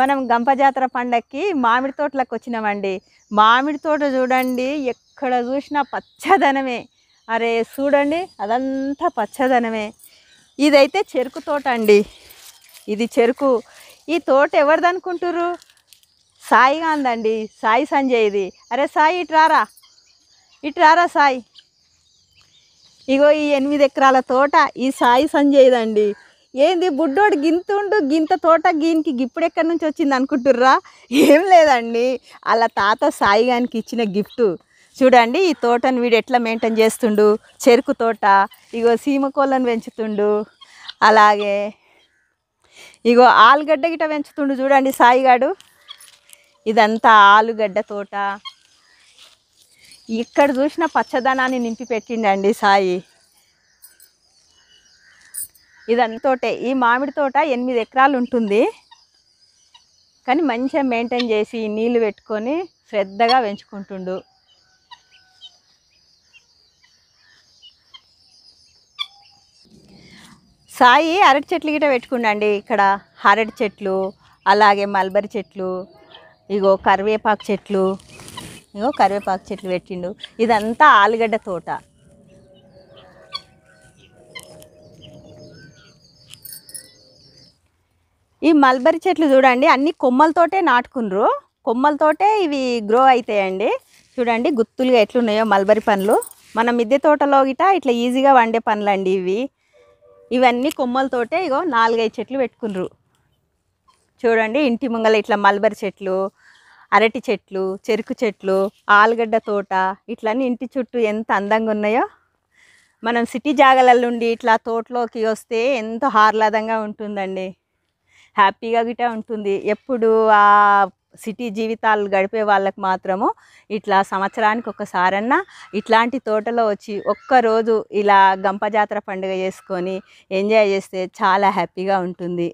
మనం గంపజాతర పండక్కి మామిడి తోటలకు వచ్చినామండి మామిడి తోట చూడండి ఎక్కడ చూసినా పచ్చదనమే అరే చూడండి అదంతా పచ్చదనమే ఇదైతే చెరుకు తోట అండి ఇది చెరుకు ఈ తోట ఎవరిది అనుకుంటారు సాయిగా అందండి సాయి సంజయ్ ఇది అరే సాయి ఇట్రారా ఇట్రారా సాయి ఇగో ఈ ఎనిమిది ఎకరాల తోట ఈ సాయి సంజయ్దండి ఏంది బుడ్డోడు గింతుండు గింత తోట గీనికి గిప్పుడు ఎక్కడి నుంచి వచ్చింది అనుకుంటుర్రా ఏం లేదండి అలా తాత సాయి గానికి ఇచ్చిన గిఫ్ట్ చూడండి ఈ తోటను వీడు ఎట్లా మెయింటైన్ చేస్తుండు చెరుకు తోట ఇగో సీమ కోళ్ళను పెంచుతుండు అలాగే ఇగో ఆలుగడ్డ గిట పెంచుతుండు చూడండి సాయిగాడు ఇదంతా ఆలుగడ్డ తోట ఇక్కడ చూసిన పచ్చదనాన్ని నింపి పెట్టిండండి సాయి ఇదంతా తోటే ఈ మామిడి తోట ఎనిమిది ఎకరాలు ఉంటుంది కానీ మంచిగా మెయింటైన్ చేసి నీళ్ళు పెట్టుకొని శ్రద్ధగా పెంచుకుంటుండు సాయి అరటి చెట్లు గిట్ట పెట్టుకుండండి ఇక్కడ అరటి చెట్లు అలాగే మల్బరీ చెట్లు ఇగో కరివేపాకు చెట్లు ఇగో కరివేపాకు చెట్లు పెట్టిండు ఇదంతా ఆలుగడ్డ తోట ఈ మల్బరీ చెట్లు చూడండి అన్ని కొమ్మలతోటే నాటుకున్నారు కొమ్మలతోటే ఇవి గ్రో అవుతాయండి చూడండి గుత్తులుగా ఎట్లున్నాయో మల్బరీ పండ్లు మన మిద్దె తోటలో గిట ఇట్లా ఈజీగా వండే పనులండి ఇవి ఇవన్నీ కొమ్మలతోటే ఇగో నాలుగైదు చెట్లు పెట్టుకున్నారు చూడండి ఇంటి ముంగల ఇట్లా మల్బరీ చెట్లు అరటి చెట్లు చెరుకు చెట్లు ఆలుగడ్డ తోట ఇట్లన్నీ ఇంటి చుట్టూ ఎంత అందంగా ఉన్నాయో మనం సిటీ ఉండి ఇట్లా తోటలోకి వస్తే ఎంతో ఆహ్లాదంగా ఉంటుందండి హ్యాపీగా గిట ఉంటుంది ఎప్పుడు ఆ సిటీ జీవితాలు గడిపే వాళ్ళకు మాత్రము ఇట్లా సంవత్సరానికి ఒకసారన్నా ఇట్లాంటి తోటలో వచ్చి ఒక్కరోజు ఇలా గంప జాతర పండుగ చేసుకొని ఎంజాయ్ చేస్తే చాలా హ్యాపీగా ఉంటుంది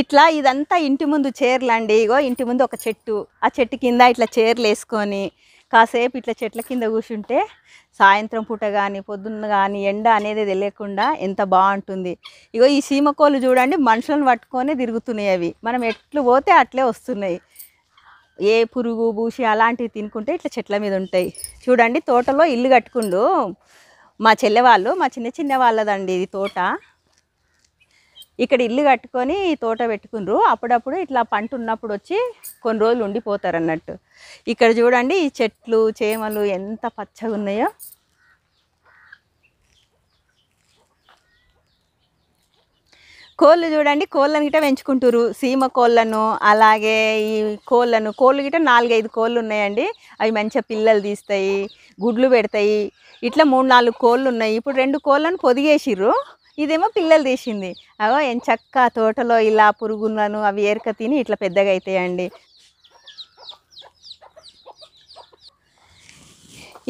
ఇట్లా ఇదంతా ఇంటి ముందు చీరలు అండి ఇగో ఇంటి ముందు ఒక చెట్టు ఆ చెట్టు కింద ఇట్లా చీరలు వేసుకొని కాసేపు ఇట్లా చెట్ల కింద కూర్చుంటే సాయంత్రం పూట కానీ పొద్దున్న కానీ ఎండ అనేది తెలియకుండా ఎంత బాగుంటుంది ఇగో ఈ సీమకోలు చూడండి మనుషులను పట్టుకొని తిరుగుతున్నాయి అవి మనం ఎట్లు పోతే అట్లే వస్తున్నాయి ఏ పురుగు బూసి అలాంటివి తినుకుంటే ఇట్లా చెట్ల మీద ఉంటాయి చూడండి తోటలో ఇల్లు కట్టుకుండు మా చెల్లెవాళ్ళు మా చిన్న చిన్న వాళ్ళదండి ఇది తోట ఇక్కడ ఇల్లు కట్టుకొని తోట పెట్టుకున్నారు అప్పుడప్పుడు ఇట్లా పంట ఉన్నప్పుడు వచ్చి కొన్ని రోజులు ఉండిపోతారు అన్నట్టు ఇక్కడ చూడండి ఈ చెట్లు చేమలు ఎంత పచ్చగా ఉన్నాయో కోళ్ళు చూడండి కోళ్ళను గిట్ట పెంచుకుంటారు సీమ కోళ్ళను అలాగే ఈ కోళ్ళను కోళ్ళు గిట్ట నాలుగైదు కోళ్ళు ఉన్నాయండి అవి మంచిగా పిల్లలు తీస్తాయి గుడ్లు పెడతాయి ఇట్లా మూడు నాలుగు కోళ్ళు ఉన్నాయి ఇప్పుడు రెండు కోళ్ళను పొదిగేసిర్రు ఇదేమో పిల్లలు తీసింది అగో చక్క తోటలో ఇలా పురుగులను అవి ఏరక తిని ఇట్లా పెద్దగా అవుతాయండి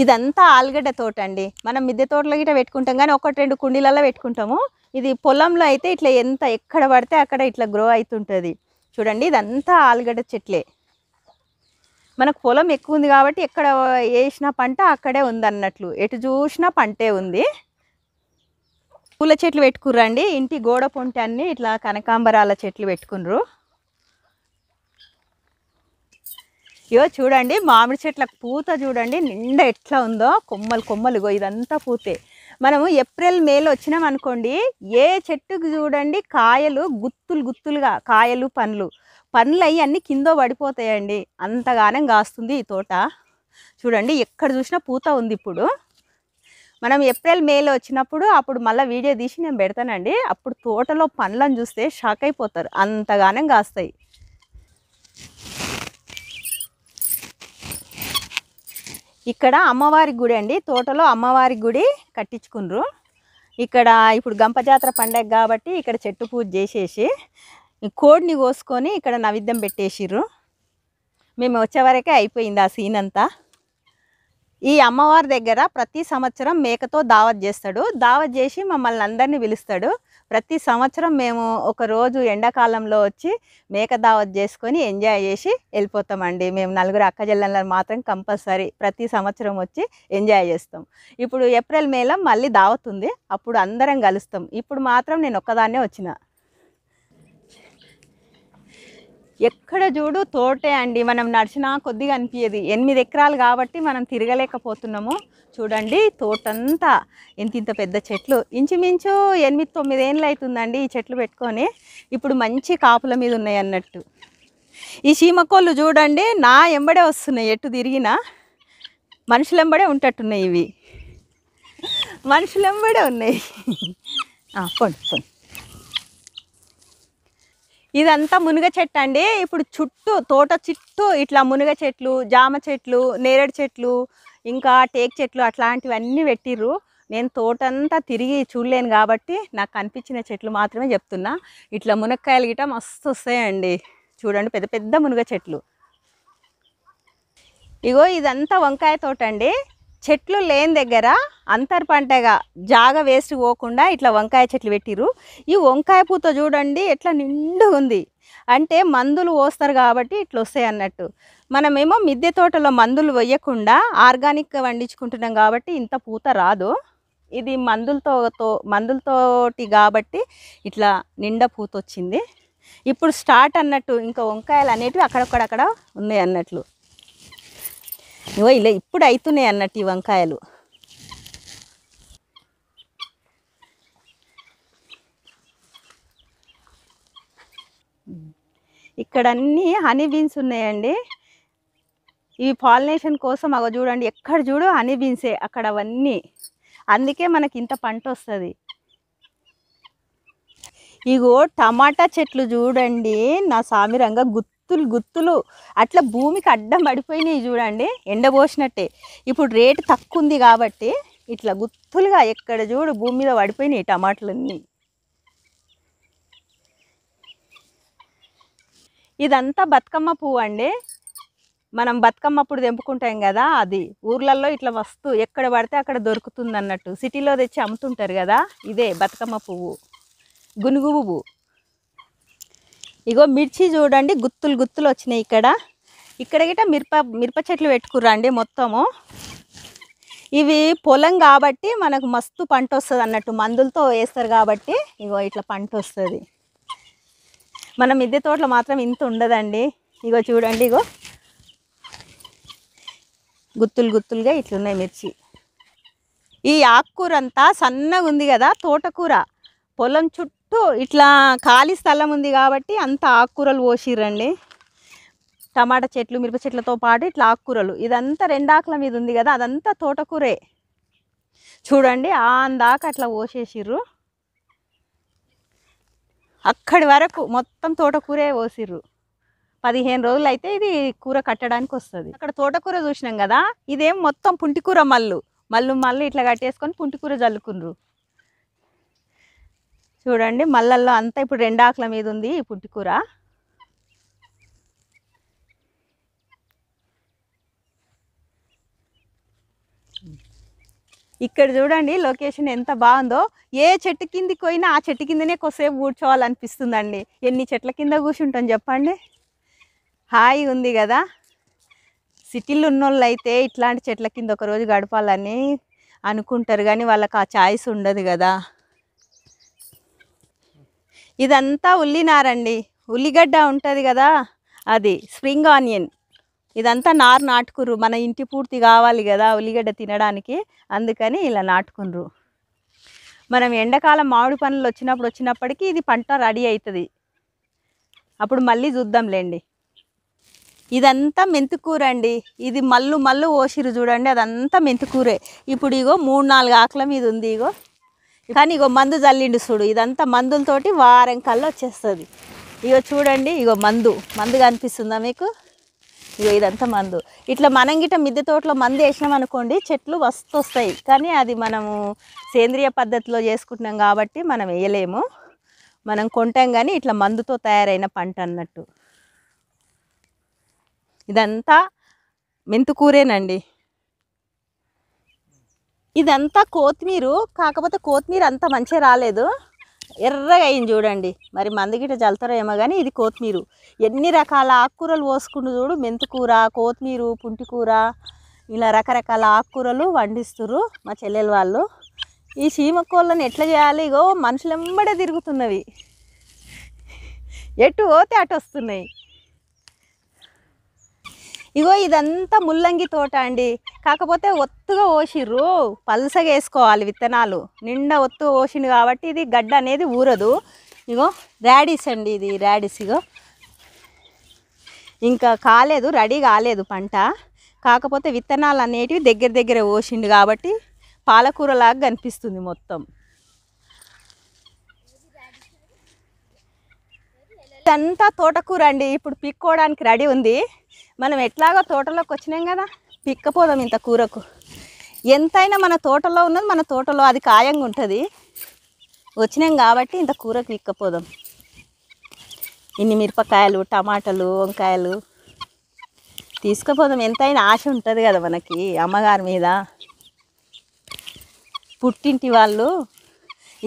ఇదంతా ఆలుగడ్డ తోట అండి మనం మిద్దె తోటలో గిట్ట పెట్టుకుంటాం కానీ ఒకటి రెండు కుండీలలో పెట్టుకుంటాము ఇది పొలంలో అయితే ఇట్లా ఎంత ఎక్కడ పడితే అక్కడ ఇట్లా గ్రో అవుతుంటుంది చూడండి ఇదంతా ఆలుగడ్డ చెట్లే మనకు పొలం ఎక్కువ ఉంది కాబట్టి ఎక్కడ వేసిన పంట అక్కడే ఉంది అన్నట్లు ఎటు చూసినా పంటే ఉంది పూల చెట్లు పెట్టుకుర్రండి ఇంటి గోడ అన్ని ఇట్లా కనకాంబరాల చెట్లు పెట్టుకున్నారు ఇవో చూడండి మామిడి చెట్లకు పూత చూడండి నిండా ఎట్లా ఉందో కొమ్మలు కొమ్మలుగో ఇదంతా పూతే మనము ఏప్రిల్ మేలో వచ్చినాం అనుకోండి ఏ చెట్టుకు చూడండి కాయలు గుత్తులు గుత్తులుగా కాయలు పండ్లు పండ్లు అవి అన్నీ కింద పడిపోతాయండి అంతగానం కాస్తుంది ఈ తోట చూడండి ఎక్కడ చూసినా పూత ఉంది ఇప్పుడు మనం ఏప్రిల్ మేలో వచ్చినప్పుడు అప్పుడు మళ్ళీ వీడియో తీసి నేను పెడతానండి అప్పుడు తోటలో పండ్లను చూస్తే షాక్ అయిపోతారు అంతగానే కాస్తాయి ఇక్కడ అమ్మవారి గుడి అండి తోటలో అమ్మవారి గుడి కట్టించుకున్నారు ఇక్కడ ఇప్పుడు గంపజాతర పండగ కాబట్టి ఇక్కడ చెట్టు పూజ చేసేసి కోడిని కోసుకొని ఇక్కడ నైవేద్యం పెట్టేసిర్రు మేము వచ్చేవరకే అయిపోయింది ఆ సీన్ అంతా ఈ అమ్మవారి దగ్గర ప్రతి సంవత్సరం మేకతో దావత్ చేస్తాడు దావత్ చేసి మమ్మల్ని అందరినీ పిలుస్తాడు ప్రతి సంవత్సరం మేము ఒక రోజు ఎండాకాలంలో వచ్చి మేక దావత్ చేసుకొని ఎంజాయ్ చేసి వెళ్ళిపోతామండి మేము నలుగురు అక్క మాత్రం కంపల్సరీ ప్రతి సంవత్సరం వచ్చి ఎంజాయ్ చేస్తాం ఇప్పుడు ఏప్రిల్ మేలో మళ్ళీ దావత్ ఉంది అప్పుడు అందరం కలుస్తాం ఇప్పుడు మాత్రం నేను ఒక్కదాన్నే వచ్చిన ఎక్కడ చూడు తోటే అండి మనం నడిచినా కొద్దిగా అనిపించేది ఎనిమిది ఎకరాలు కాబట్టి మనం తిరగలేకపోతున్నాము చూడండి తోటంతా ఇంత ఇంత పెద్ద చెట్లు ఇంచుమించు ఎనిమిది తొమ్మిది ఏళ్ళు అవుతుందండి ఈ చెట్లు పెట్టుకొని ఇప్పుడు మంచి కాపుల మీద ఉన్నాయి అన్నట్టు ఈ చీమకోళ్ళు చూడండి నా ఎంబడే వస్తున్నాయి ఎటు తిరిగినా మనుషులెంబడే ఉంటట్టున్నాయి ఇవి మనుషులెంబడే ఉన్నాయి పండు పండు ఇదంతా మునుగ చెట్టు అండి ఇప్పుడు చుట్టూ తోట చుట్టూ ఇట్లా మునుగ చెట్లు జామ చెట్లు నేరేడు చెట్లు ఇంకా టేక్ చెట్లు అట్లాంటివన్నీ పెట్టిర్రు నేను తోటంతా తిరిగి చూడలేను కాబట్టి నాకు కనిపించిన చెట్లు మాత్రమే చెప్తున్నా ఇట్లా మునక్కాయలు గిట మస్తు వస్తాయండి చూడండి పెద్ద పెద్ద మునగ చెట్లు ఇగో ఇదంతా వంకాయ తోట అండి చెట్లు లేని దగ్గర అంతర్ పంటగా జాగ వేస్ట్ పోకుండా ఇట్లా వంకాయ చెట్లు పెట్టిరు ఈ వంకాయ పూత చూడండి ఎట్లా నిండు ఉంది అంటే మందులు పోస్తారు కాబట్టి ఇట్లా వస్తాయి అన్నట్టు మనమేమో మిద్దె తోటలో మందులు వేయకుండా ఆర్గానిక్గా వండించుకుంటున్నాం కాబట్టి ఇంత పూత రాదు ఇది మందులతో మందులతోటి కాబట్టి ఇట్లా నిండా పూత వచ్చింది ఇప్పుడు స్టార్ట్ అన్నట్టు ఇంకా వంకాయలు అనేటివి అక్కడక్కడక్కడ ఉన్నాయి అన్నట్లు ఇవో ఇలా ఇప్పుడు అవుతున్నాయి అన్నట్టు ఈ వంకాయలు ఇక్కడ అన్ని హనీ బీన్స్ ఉన్నాయండి ఇవి పాలినేషన్ కోసం అగ చూడండి ఎక్కడ చూడు హనీ బీన్సే అక్కడ అవన్నీ అందుకే మనకి ఇంత పంట వస్తుంది ఇగో టమాటా చెట్లు చూడండి నా సామిరంగా గుత్తులు గుత్తులు అట్లా భూమికి అడ్డం పడిపోయినాయి చూడండి ఎండబోసినట్టే ఇప్పుడు రేటు తక్కువ ఉంది కాబట్టి ఇట్లా గుత్తులుగా ఎక్కడ చూడు భూమి మీద పడిపోయినాయి టమాటలన్నీ ఇదంతా బతుకమ్మ పువ్వు అండి మనం బతుకమ్మప్పుడు తెంపుకుంటాం కదా అది ఊర్లలో ఇట్లా వస్తూ ఎక్కడ పడితే అక్కడ దొరుకుతుంది అన్నట్టు సిటీలో తెచ్చి అమ్ముతుంటారు కదా ఇదే బతుకమ్మ పువ్వు గునుగు పువ్వు ఇగో మిర్చి చూడండి గుత్తులు గుత్తులు వచ్చినాయి ఇక్కడ ఇక్కడ గిట్ట మిరప మిరప చెట్లు పెట్టుకుర్రండి మొత్తము ఇవి పొలం కాబట్టి మనకు మస్తు పంట వస్తుంది అన్నట్టు మందులతో వేస్తారు కాబట్టి ఇగో ఇట్లా పంట వస్తుంది మన మిద్దె తోటలో మాత్రం ఇంత ఉండదండి ఇగో చూడండి ఇగో గుత్తులు గుత్తులుగా ఇట్లున్నాయి మిర్చి ఈ ఆకుకూర అంతా సన్నగా ఉంది కదా తోటకూర పొలం చుట్టూ చుట్టూ ఇట్లా ఖాళీ స్థలం ఉంది కాబట్టి అంత ఆకుకూరలు పోసిరండి టమాటా చెట్లు మిరప చెట్లతో పాటు ఇట్లా ఆకుకూరలు ఇదంతా రెండాకుల మీద ఉంది కదా అదంతా తోటకూరే చూడండి అందాక అట్లా పోసేసిర్రు అక్కడి వరకు మొత్తం తోటకూరే పోసిర్రు పదిహేను రోజులు అయితే ఇది కూర కట్టడానికి వస్తుంది అక్కడ తోటకూర చూసినాం కదా ఇదేం మొత్తం పుంటికూర మల్లు మల్లు మళ్ళీ ఇట్లా కట్టేసుకొని పుంటికూర జల్లుకున్నారు చూడండి మల్లల్లో అంతా ఇప్పుడు రెండు ఆకుల మీద ఉంది ఈ పుట్టికూర ఇక్కడ చూడండి లొకేషన్ ఎంత బాగుందో ఏ చెట్టు కిందికి పోయినా ఆ చెట్టు కిందనే కొసేపు కూర్చోవాలనిపిస్తుందండి ఎన్ని చెట్ల కింద కూర్చుంటాం చెప్పండి హాయి ఉంది కదా సిటీలు ఉన్నోళ్ళు అయితే ఇట్లాంటి చెట్ల కింద ఒకరోజు గడపాలని అనుకుంటారు కానీ వాళ్ళకి ఆ ఛాయిస్ ఉండదు కదా ఇదంతా ఉల్లినారండి ఉల్లిగడ్డ ఉంటుంది కదా అది స్ప్రింగ్ ఆనియన్ ఇదంతా నారు నాటుకుర్రు మన ఇంటి పూర్తి కావాలి కదా ఉల్లిగడ్డ తినడానికి అందుకని ఇలా నాటుకుండ్రు మనం ఎండాకాలం మామిడి పనులు వచ్చినప్పుడు వచ్చినప్పటికీ ఇది పంట రెడీ అవుతుంది అప్పుడు మళ్ళీ చూద్దాంలేండి ఇదంతా మెంతికూర అండి ఇది మళ్ళు మళ్ళు ఓసిరు చూడండి అదంతా మెంతికూరే ఇప్పుడు ఇగో మూడు నాలుగు ఆకుల మీద ఉంది ఇగో కానీ ఇగో మందు చల్లిండు చూడు ఇదంతా మందులతోటి వారం కల్లా వచ్చేస్తుంది ఇగో చూడండి ఇగో మందు మందు కనిపిస్తుందా మీకు ఇగో ఇదంతా మందు ఇట్లా మనం గిట్ట మిద్దె తోటలో మందు వేసినాం అనుకోండి చెట్లు వస్తొస్తాయి కానీ అది మనము సేంద్రియ పద్ధతిలో చేసుకుంటున్నాం కాబట్టి మనం వేయలేము మనం కొంటాం కానీ ఇట్లా మందుతో తయారైన పంట అన్నట్టు ఇదంతా మెంతుకూరేనండి ఇదంతా కొత్తిమీరు కాకపోతే కొత్తిమీర అంత మంచిగా రాలేదు ఎర్రగా అయింది చూడండి మరి గిట్ట జల్తారో ఏమో కానీ ఇది కొత్తిమీరు ఎన్ని రకాల ఆకుకూరలు పోసుకుంటూ చూడు మెంతుకూర కొత్తిమీర పుంటికూర ఇలా రకరకాల ఆకుకూరలు వండిస్తురు మా చెల్లెల వాళ్ళు ఈ కోళ్ళను ఎట్లా చేయాలి ఇగో మనుషులు ఎంబడే తిరుగుతున్నవి ఎటు పోతే అటు వస్తున్నాయి ఇగో ఇదంతా ముల్లంగి తోట అండి కాకపోతే ఒత్తుగా ఓసిర్రు పల్సగా వేసుకోవాలి విత్తనాలు నిండా ఒత్తు పోసిండు కాబట్టి ఇది గడ్డ అనేది ఊరదు ఇగో ర్యాడిస్ అండి ఇది ర్యాడిస్ ఇగో ఇంకా కాలేదు రెడీ కాలేదు పంట కాకపోతే విత్తనాలు అనేటివి దగ్గర దగ్గర పోసిండు కాబట్టి పాలకూరలాగా కనిపిస్తుంది మొత్తం ఇదంతా తోటకూర అండి ఇప్పుడు పిక్కోవడానికి రెడీ ఉంది మనం ఎట్లాగో తోటలోకి వచ్చినాం కదా పిక్కపోదాం ఇంత కూరకు ఎంతైనా మన తోటలో ఉన్నది మన తోటలో అది ఖాయంగా ఉంటుంది వచ్చినాం కాబట్టి ఇంత కూరకు పిక్కపోదాం ఇన్ని మిరపకాయలు టమాటాలు వంకాయలు తీసుకుపోదాం ఎంతైనా ఆశ ఉంటుంది కదా మనకి అమ్మగారి మీద పుట్టింటి వాళ్ళు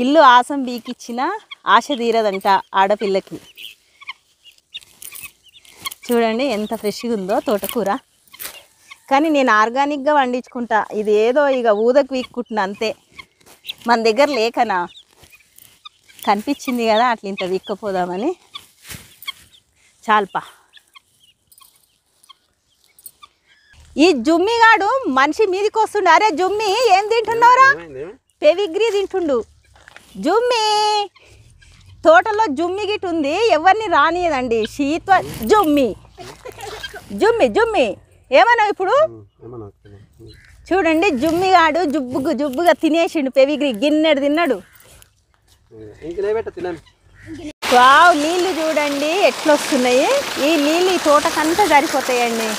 ఇల్లు ఆసం బీకిచ్చిన ఆశ తీరదంట ఆడపిల్లకి చూడండి ఎంత ఫ్రెష్గా ఉందో తోటకూర కానీ నేను ఆర్గానిక్గా వండించుకుంటా ఇది ఏదో ఇక ఊదకు వీక్కుంటున్నా అంతే మన దగ్గర లేకనా కనిపించింది కదా అట్లా ఇంత విక్కపోదామని చాల్పా ఈ జుమ్మిగాడు మనిషి మీదికి వస్తుండు అరే జుమ్మి ఏం తింటున్నావురా పెవిగ్రీ తింటుండు జుమ్మి తోటలో జుమ్మి గిట్ ఉంది ఎవరిని రానియదండి శీత్వ జుమ్మి జుమ్మి జుమ్మి ఏమన్నావు ఇప్పుడు చూడండి జుమ్మిగాడు జుబ్బు జుబ్బుగా తినేసిండు పెవిగిరి గిన్నెడు తిన్నాడు వావ్ నీళ్ళు చూడండి ఎట్లా వస్తున్నాయి ఈ నీళ్ళు ఈ తోటకంతా సరిపోతాయండి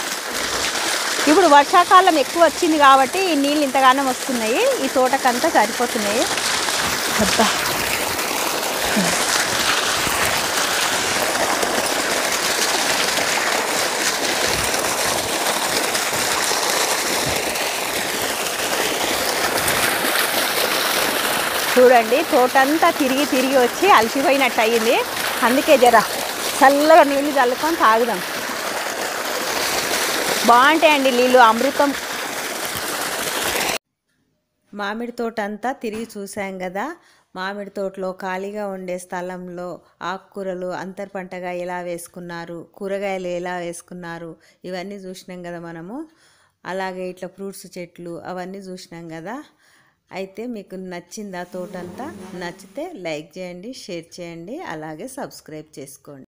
ఇప్పుడు వర్షాకాలం ఎక్కువ వచ్చింది కాబట్టి ఈ నీళ్ళు ఇంతగానం వస్తున్నాయి ఈ తోటకంతా సరిపోతున్నాయి అబ్బా చూడండి తోటంతా తిరిగి తిరిగి వచ్చి అలసిపోయినట్టు అయ్యింది అందుకే జర చల్లగా నీళ్ళు చల్లుకొని తాగుదాం బాగుంటాయండి నీళ్ళు అమృతం మామిడి తోట అంతా తిరిగి చూసాం కదా మామిడి తోటలో ఖాళీగా ఉండే స్థలంలో ఆకుకూరలు అంతర్ పంటగా ఎలా వేసుకున్నారు కూరగాయలు ఎలా వేసుకున్నారు ఇవన్నీ చూసినాం కదా మనము అలాగే ఇట్లా ఫ్రూట్స్ చెట్లు అవన్నీ చూసినాం కదా అయితే మీకు నచ్చిందా తోటంతా నచ్చితే లైక్ చేయండి షేర్ చేయండి అలాగే సబ్స్క్రైబ్ చేసుకోండి